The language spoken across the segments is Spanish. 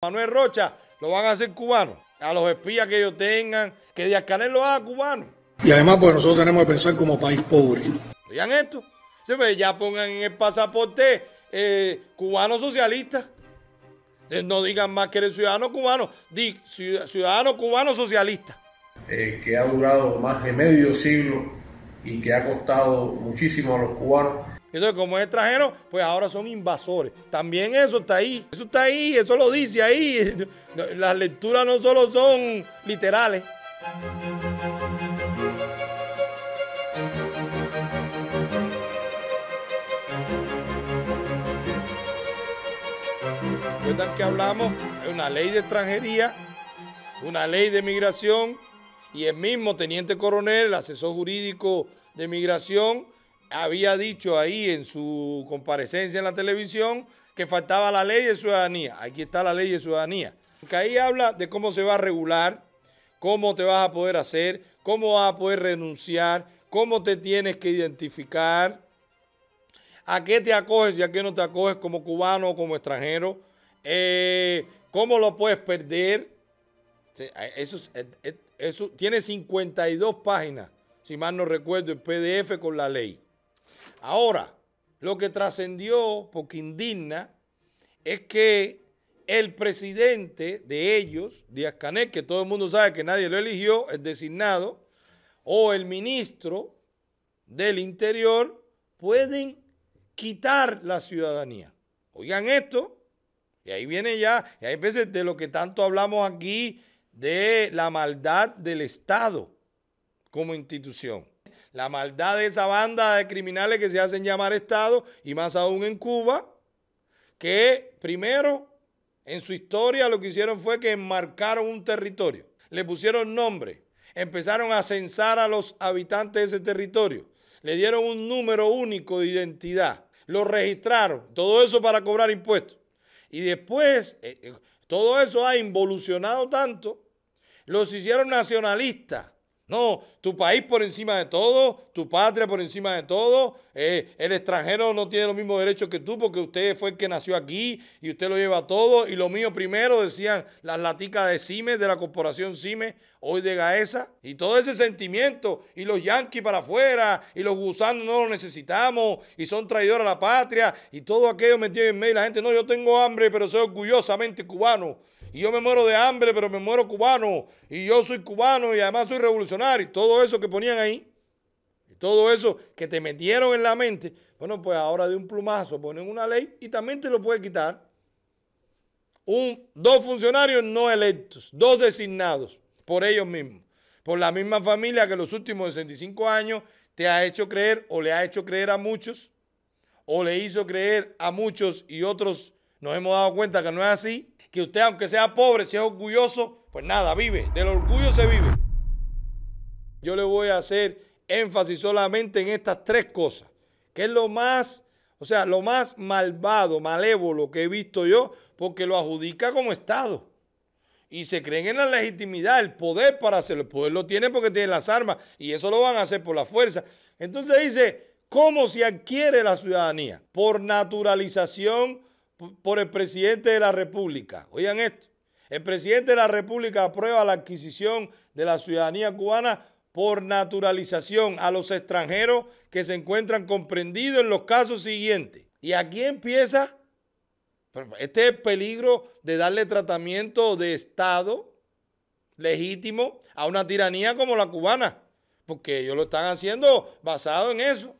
Manuel Rocha lo van a hacer cubano. A los espías que ellos tengan, que Díaz Canel lo haga cubano. Y además, pues nosotros tenemos que pensar como país pobre. Oigan esto. Pues, ya pongan en el pasaporte eh, cubano socialista. Eh, no digan más que eres ciudadano cubano, di ciudadano cubano socialista. Eh, que ha durado más de medio siglo y que ha costado muchísimo a los cubanos entonces, como es extranjero, pues ahora son invasores. También eso está ahí. Eso está ahí, eso lo dice ahí. Las lecturas no solo son literales. ¿De que hablamos Es una ley de extranjería, una ley de migración, y el mismo teniente coronel, el asesor jurídico de migración, había dicho ahí en su comparecencia en la televisión que faltaba la ley de ciudadanía. Aquí está la ley de ciudadanía. Que ahí habla de cómo se va a regular, cómo te vas a poder hacer, cómo vas a poder renunciar, cómo te tienes que identificar, a qué te acoges y a qué no te acoges como cubano o como extranjero, eh, cómo lo puedes perder. Eso, eh, eh, eso tiene 52 páginas, si mal no recuerdo, el PDF con la ley. Ahora, lo que trascendió, porque indigna, es que el presidente de ellos, Díaz Canet, que todo el mundo sabe que nadie lo eligió, el designado, o el ministro del Interior, pueden quitar la ciudadanía. Oigan esto, y ahí viene ya, y hay veces de lo que tanto hablamos aquí, de la maldad del Estado como institución la maldad de esa banda de criminales que se hacen llamar Estado, y más aún en Cuba, que primero en su historia lo que hicieron fue que enmarcaron un territorio, le pusieron nombre, empezaron a censar a los habitantes de ese territorio, le dieron un número único de identidad, lo registraron, todo eso para cobrar impuestos. Y después, eh, eh, todo eso ha involucionado tanto, los hicieron nacionalistas no, tu país por encima de todo, tu patria por encima de todo, eh, el extranjero no tiene los mismos derechos que tú porque usted fue el que nació aquí y usted lo lleva todo y lo mío primero, decían las laticas de Cime, de la corporación Cime, hoy de Gaesa, y todo ese sentimiento, y los yanquis para afuera, y los gusanos no los necesitamos, y son traidores a la patria, y todo aquello metido en medio, la gente, no, yo tengo hambre, pero soy orgullosamente cubano y yo me muero de hambre, pero me muero cubano, y yo soy cubano y además soy revolucionario, y todo eso que ponían ahí, todo eso que te metieron en la mente, bueno, pues ahora de un plumazo ponen una ley y también te lo puede quitar. Un, dos funcionarios no electos, dos designados por ellos mismos, por la misma familia que los últimos 65 años te ha hecho creer o le ha hecho creer a muchos, o le hizo creer a muchos y otros nos hemos dado cuenta que no es así, que usted aunque sea pobre, sea orgulloso, pues nada, vive, del orgullo se vive. Yo le voy a hacer énfasis solamente en estas tres cosas, que es lo más, o sea, lo más malvado, malévolo que he visto yo, porque lo adjudica como Estado. Y se creen en la legitimidad, el poder para hacerlo. El poder lo tiene porque tienen las armas y eso lo van a hacer por la fuerza. Entonces dice, ¿cómo se adquiere la ciudadanía? Por naturalización por el presidente de la República. Oigan esto. El presidente de la República aprueba la adquisición de la ciudadanía cubana por naturalización a los extranjeros que se encuentran comprendidos en los casos siguientes. Y aquí empieza este peligro de darle tratamiento de Estado legítimo a una tiranía como la cubana, porque ellos lo están haciendo basado en eso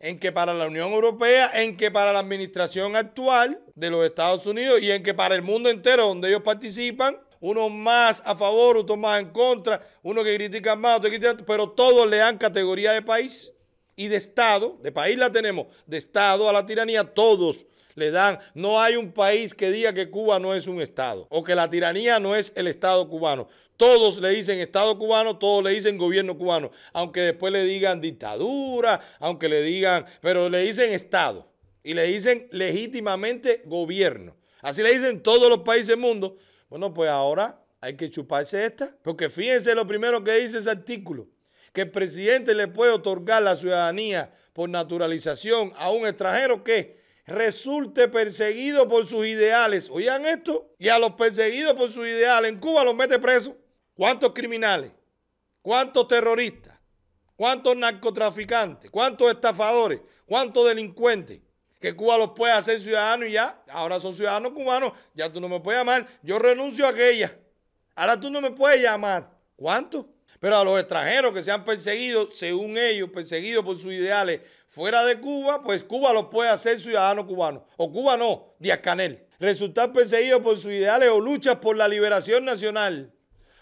en que para la Unión Europea, en que para la administración actual de los Estados Unidos y en que para el mundo entero donde ellos participan, unos más a favor, otros más en contra, uno que critica más, otro que pero todos le dan categoría de país y de Estado, de país la tenemos, de Estado a la tiranía, todos le dan, no hay un país que diga que Cuba no es un Estado o que la tiranía no es el Estado cubano. Todos le dicen Estado cubano, todos le dicen gobierno cubano, aunque después le digan dictadura, aunque le digan, pero le dicen Estado y le dicen legítimamente gobierno. Así le dicen todos los países del mundo. Bueno, pues ahora hay que chuparse esta, porque fíjense lo primero que dice ese artículo, que el presidente le puede otorgar la ciudadanía por naturalización a un extranjero que resulte perseguido por sus ideales. Oigan esto, y a los perseguidos por sus ideales en Cuba los mete preso. ¿Cuántos criminales? ¿Cuántos terroristas? ¿Cuántos narcotraficantes? ¿Cuántos estafadores? ¿Cuántos delincuentes? Que Cuba los puede hacer ciudadanos y ya, ahora son ciudadanos cubanos, ya tú no me puedes llamar, yo renuncio a aquella. Ahora tú no me puedes llamar. ¿Cuántos? Pero a los extranjeros que se han perseguido, según ellos, perseguidos por sus ideales fuera de Cuba, pues Cuba los puede hacer ciudadanos cubanos. O Cuba no, Díaz Canel. Resultar perseguidos por sus ideales o luchas por la liberación nacional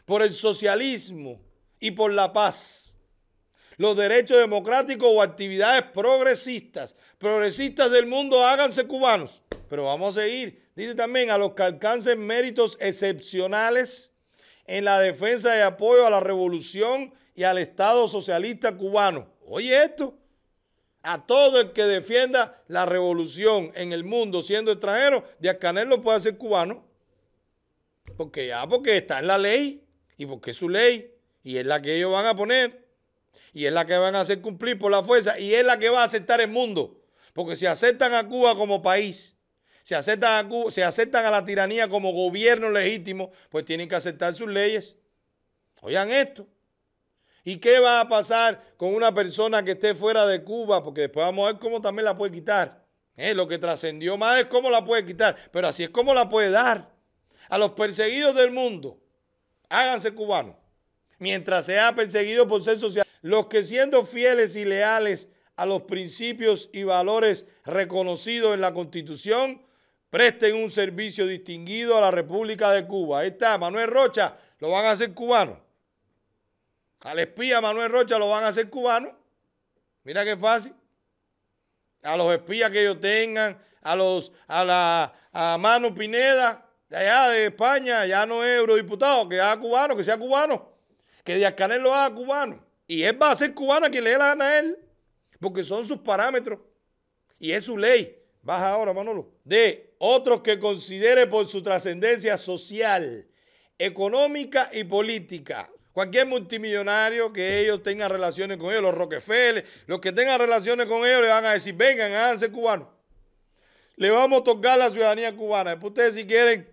por el socialismo y por la paz. Los derechos democráticos o actividades progresistas, progresistas del mundo, háganse cubanos. Pero vamos a seguir. Dice también a los que alcancen méritos excepcionales en la defensa y apoyo a la revolución y al Estado socialista cubano. Oye esto, a todo el que defienda la revolución en el mundo siendo extranjero, Díaz Canel lo puede hacer cubano. Porque ya, porque está en la ley y porque es su ley, y es la que ellos van a poner, y es la que van a hacer cumplir por la fuerza, y es la que va a aceptar el mundo. Porque si aceptan a Cuba como país, si aceptan a, Cuba, aceptan a la tiranía como gobierno legítimo, pues tienen que aceptar sus leyes. Oigan esto. ¿Y qué va a pasar con una persona que esté fuera de Cuba? Porque después vamos a ver cómo también la puede quitar. Eh, lo que trascendió más es cómo la puede quitar, pero así es como la puede dar. A los perseguidos del mundo, Háganse cubanos. Mientras sea perseguido por ser social, los que siendo fieles y leales a los principios y valores reconocidos en la Constitución, presten un servicio distinguido a la República de Cuba. Ahí está, Manuel Rocha, lo van a hacer cubano. Al espía Manuel Rocha lo van a hacer cubano. Mira qué fácil. A los espías que ellos tengan, a los a la a Manu Pineda, de allá de España, ya no es eurodiputado, que haga cubano, que sea cubano, que Díaz Canel lo haga cubano. Y él va a ser cubano quien le dé la gana a él, porque son sus parámetros y es su ley. Baja ahora, Manolo. De otros que considere por su trascendencia social, económica y política. Cualquier multimillonario que ellos tengan relaciones con ellos, los Rockefeller, los que tengan relaciones con ellos, le van a decir, vengan, háganse cubano Le vamos a tocar la ciudadanía cubana. Después ustedes si quieren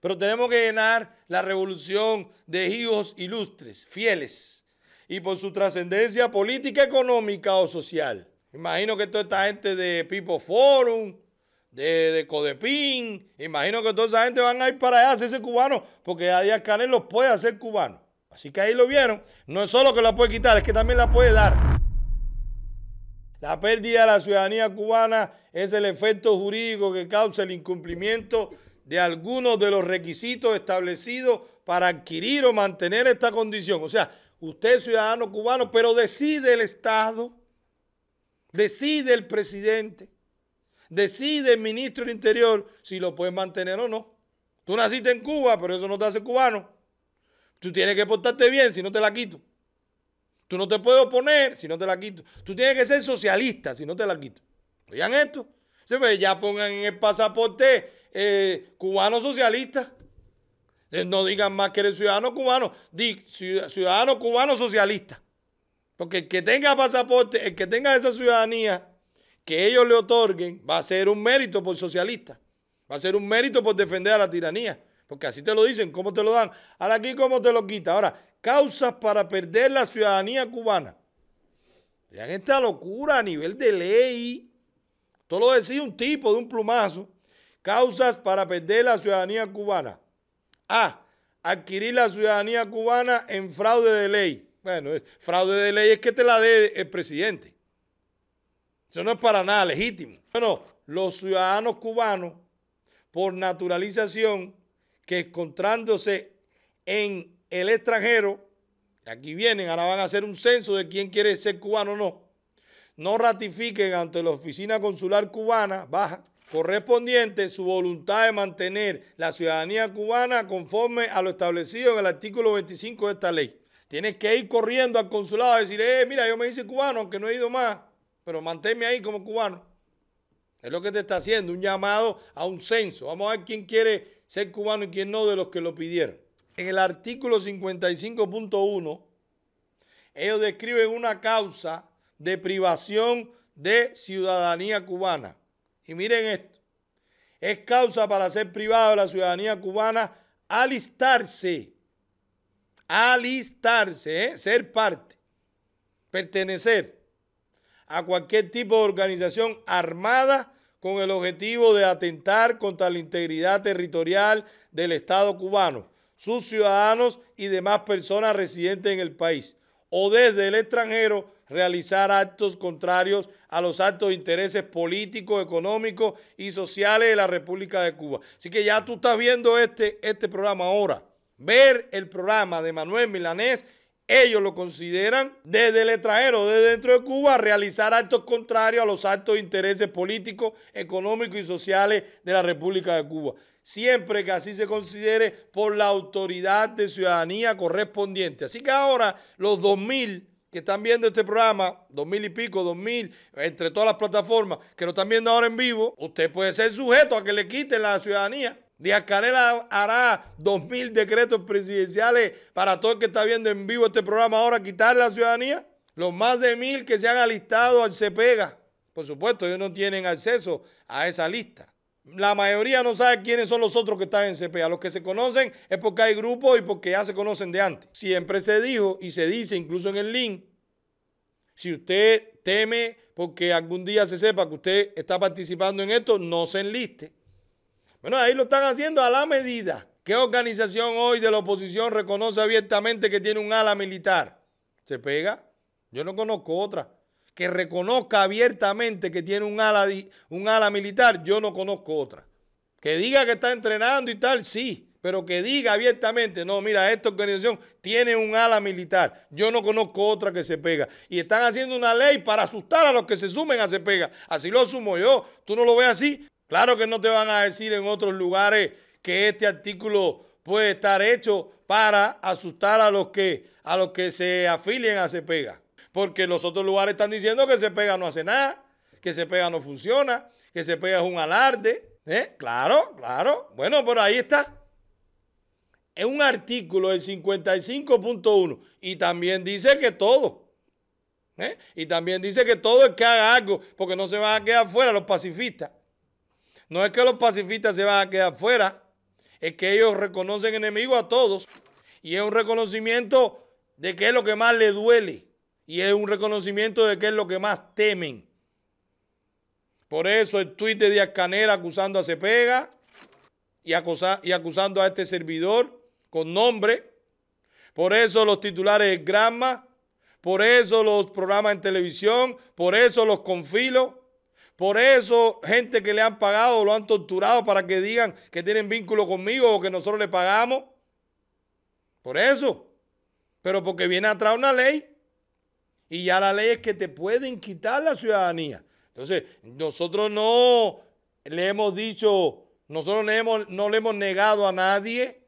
pero tenemos que llenar la revolución de hijos ilustres, fieles, y por su trascendencia política, económica o social. Imagino que toda esta gente de People Forum, de, Codepín, Codepin, imagino que toda esa gente van a ir para allá a hacerse cubanos, porque a Díaz Canel los puede hacer cubano. Así que ahí lo vieron. No es solo que la puede quitar, es que también la puede dar. La pérdida de la ciudadanía cubana es el efecto jurídico que causa el incumplimiento de algunos de los requisitos establecidos para adquirir o mantener esta condición. O sea, usted es ciudadano cubano, pero decide el Estado, decide el presidente, decide el ministro del Interior si lo puedes mantener o no. Tú naciste en Cuba, pero eso no te hace cubano. Tú tienes que portarte bien si no te la quito. Tú no te puedes oponer si no te la quito. Tú tienes que ser socialista si no te la quito. Oigan esto. Ya pongan en el pasaporte eh, cubano socialista. Eh, no digan más que eres ciudadano cubano, ciudadano cubano socialista. Porque el que tenga pasaporte, el que tenga esa ciudadanía que ellos le otorguen, va a ser un mérito por socialista. Va a ser un mérito por defender a la tiranía. Porque así te lo dicen, cómo te lo dan. Ahora aquí cómo te lo quita. Ahora, causas para perder la ciudadanía cubana. Vean esta locura a nivel de ley. Todo lo decía un tipo de un plumazo. Causas para perder la ciudadanía cubana. A. Adquirir la ciudadanía cubana en fraude de ley. Bueno, eh, fraude de ley es que te la dé el presidente. Eso no es para nada legítimo. Bueno, los ciudadanos cubanos, por naturalización, que encontrándose en el extranjero, aquí vienen, ahora van a hacer un censo de quién quiere ser cubano o no, no ratifiquen ante la oficina consular cubana, baja, correspondiente su voluntad de mantener la ciudadanía cubana conforme a lo establecido en el artículo 25 de esta ley. Tienes que ir corriendo al consulado a decir, eh, mira, yo me hice cubano, aunque no he ido más, pero manténme ahí como cubano. Es lo que te está haciendo, un llamado a un censo. Vamos a ver quién quiere ser cubano y quién no de los que lo pidieron. En el artículo 55.1, ellos describen una causa de privación de ciudadanía cubana y miren esto, es causa para ser privado de la ciudadanía cubana alistarse, alistarse, ¿eh? ser parte, pertenecer a cualquier tipo de organización armada con el objetivo de atentar contra la integridad territorial del Estado cubano, sus ciudadanos y demás personas residentes en el país o desde el extranjero realizar actos contrarios a los actos de intereses políticos, económicos y sociales de la República de Cuba. Así que ya tú estás viendo este, este programa ahora. Ver el programa de Manuel Milanés, ellos lo consideran desde el extranjero, desde dentro de Cuba, realizar actos contrarios a los actos de intereses políticos, económicos y sociales de la República de Cuba siempre que así se considere por la autoridad de ciudadanía correspondiente. Así que ahora los 2.000 que están viendo este programa, dos mil y pico, dos mil, entre todas las plataformas que lo están viendo ahora en vivo, usted puede ser sujeto a que le quiten la ciudadanía. Díaz Canela hará dos mil decretos presidenciales para todo el que está viendo en vivo este programa ahora, quitar la ciudadanía. Los más de mil que se han alistado al CEPEGA. Por supuesto, ellos no tienen acceso a esa lista la mayoría no sabe quiénes son los otros que están en CPA. Los que se conocen es porque hay grupos y porque ya se conocen de antes. Siempre se dijo y se dice, incluso en el link, si usted teme porque algún día se sepa que usted está participando en esto, no se enliste. Bueno, ahí lo están haciendo a la medida. ¿Qué organización hoy de la oposición reconoce abiertamente que tiene un ala militar? ¿Se pega? Yo no conozco otra que reconozca abiertamente que tiene un ala, un ala militar, yo no conozco otra. Que diga que está entrenando y tal, sí, pero que diga abiertamente, no, mira, esta organización tiene un ala militar, yo no conozco otra que se pega. Y están haciendo una ley para asustar a los que se sumen a se Así lo asumo yo, tú no lo ves así. Claro que no te van a decir en otros lugares que este artículo puede estar hecho para asustar a los que, a los que se afilien a se porque los otros lugares están diciendo que se pega no hace nada, que se pega no funciona, que se pega es un alarde. ¿Eh? Claro, claro. Bueno, por ahí está. Es un artículo del 55.1 y también dice que todo. ¿eh? Y también dice que todo es que haga algo, porque no se van a quedar fuera los pacifistas. No es que los pacifistas se van a quedar fuera, es que ellos reconocen enemigo a todos. Y es un reconocimiento de que es lo que más le duele. Y es un reconocimiento de que es lo que más temen. Por eso el tuit de Díaz Canera acusando a Cepega y, y acusando a este servidor con nombre. Por eso los titulares de Grama. Por eso los programas en televisión. Por eso los confilos. Por eso gente que le han pagado lo han torturado para que digan que tienen vínculo conmigo o que nosotros le pagamos. Por eso. Pero porque viene atrás una ley. Y ya la ley es que te pueden quitar la ciudadanía. Entonces, nosotros no le hemos dicho, nosotros no, hemos, no le hemos negado a nadie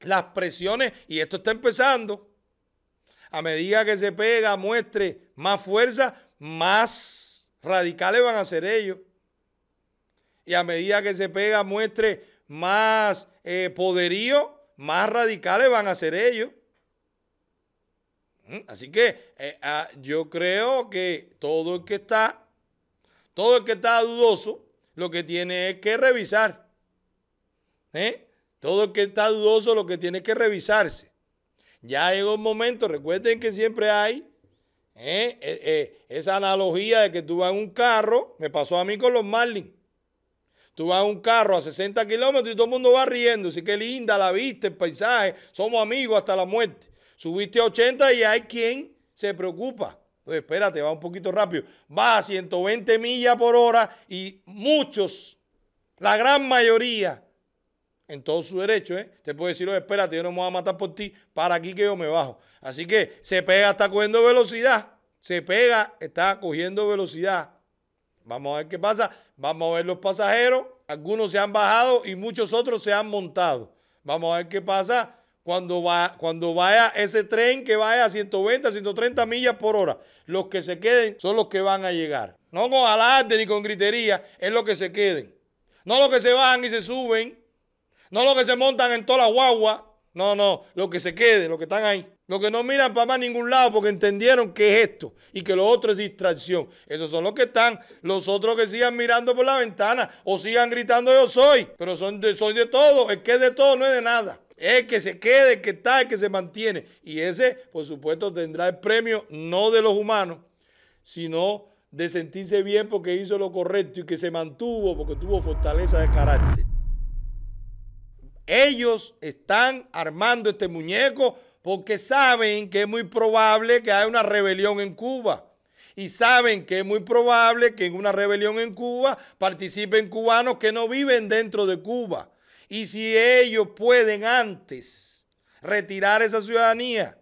las presiones, y esto está empezando. A medida que se pega, muestre más fuerza, más radicales van a ser ellos. Y a medida que se pega, muestre más eh, poderío, más radicales van a ser ellos. Así que eh, ah, yo creo que todo el que está, todo el que está dudoso, lo que tiene es que revisar. ¿eh? Todo el que está dudoso, lo que tiene es que revisarse. Ya llegó un momento, recuerden que siempre hay ¿eh? esa analogía de que tú vas en un carro, me pasó a mí con los Marlins. Tú vas en un carro a 60 kilómetros y todo el mundo va riendo. Así que linda la vista, el paisaje, somos amigos hasta la muerte. Subiste a 80 y hay quien se preocupa. Pues espérate, va un poquito rápido. Va a 120 millas por hora y muchos, la gran mayoría, en todo su derecho, ¿eh? te puede decir, espérate, yo no me voy a matar por ti, para aquí que yo me bajo. Así que se pega, está cogiendo velocidad. Se pega, está cogiendo velocidad. Vamos a ver qué pasa. Vamos a ver los pasajeros. Algunos se han bajado y muchos otros se han montado. Vamos a ver qué pasa cuando, va, cuando vaya ese tren que vaya a 120, 130 millas por hora. Los que se queden son los que van a llegar. No con alarde ni con gritería, es los que se queden. No los que se bajan y se suben. No los que se montan en toda la guagua. No, no, los que se queden, los que están ahí. Los que no miran para más ningún lado porque entendieron que es esto y que lo otro es distracción. Esos son los que están. Los otros que sigan mirando por la ventana o sigan gritando yo soy. Pero son soy de todo. es que es de todo no es de nada es eh, que se quede, que está, que se mantiene. Y ese, por supuesto, tendrá el premio no de los humanos, sino de sentirse bien porque hizo lo correcto y que se mantuvo porque tuvo fortaleza de carácter. Ellos están armando este muñeco porque saben que es muy probable que haya una rebelión en Cuba. Y saben que es muy probable que en una rebelión en Cuba participen cubanos que no viven dentro de Cuba y si ellos pueden antes retirar esa ciudadanía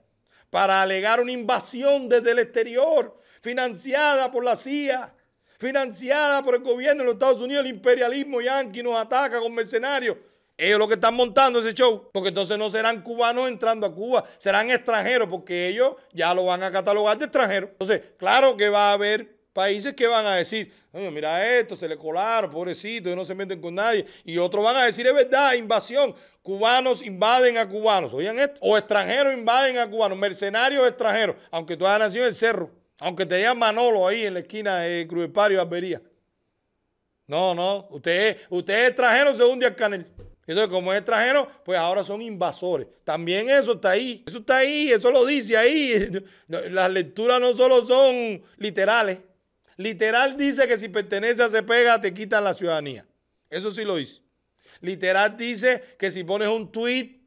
para alegar una invasión desde el exterior, financiada por la CIA, financiada por el gobierno de los Estados Unidos, el imperialismo yanqui nos ataca con mercenarios. Ellos lo que están montando ese show, porque entonces no serán cubanos entrando a Cuba, serán extranjeros, porque ellos ya lo van a catalogar de extranjeros. Entonces, claro que va a haber Países que van a decir, mira esto, se le colaron, pobrecito, no se meten con nadie. Y otros van a decir, es verdad, invasión. Cubanos invaden a cubanos, oigan esto. O extranjeros invaden a cubanos, mercenarios extranjeros, aunque tú hayas nacido en el cerro, aunque te digan Manolo ahí en la esquina de Cruz y Barbería. No, no, usted, usted es extranjero, según hunde canel. Entonces, como es extranjero, pues ahora son invasores. También eso está ahí. Eso está ahí, eso lo dice ahí. Las lecturas no solo son literales. Literal dice que si pertenece a pega, te quitan la ciudadanía. Eso sí lo dice. Literal dice que si pones un tweet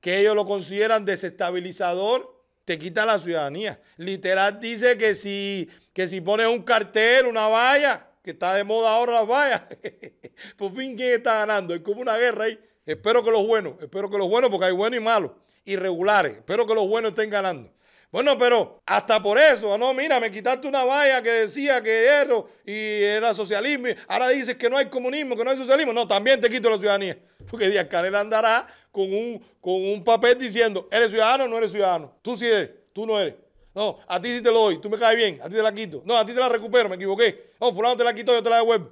que ellos lo consideran desestabilizador, te quita la ciudadanía. Literal dice que si, que si pones un cartel, una valla, que está de moda ahora la valla, por fin quién está ganando. Es como una guerra ahí. Espero que los buenos, espero que los buenos, porque hay buenos y malos, irregulares. Espero que los buenos estén ganando. Bueno, pero hasta por eso, ah, no, mira, me quitaste una valla que decía que era y era socialismo, ahora dices que no hay comunismo, que no hay socialismo, no, también te quito la ciudadanía. Porque Díaz Canel andará con un, papel diciendo, ¿eres ciudadano o no eres ciudadano? Tú sí eres, tú no eres. No, a ti sí te lo doy, tú me caes bien, a ti te la quito. No, a ti te la recupero, me equivoqué. No, fulano te la quito, yo te la devuelvo.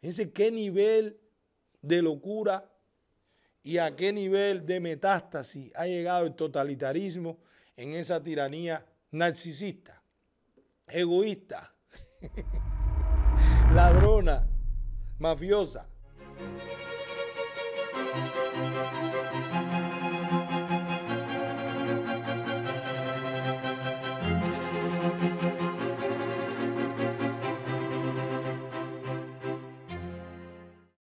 Fíjense qué nivel de locura y a qué nivel de metástasis ha llegado el totalitarismo en esa tiranía narcisista, egoísta, ladrona, mafiosa.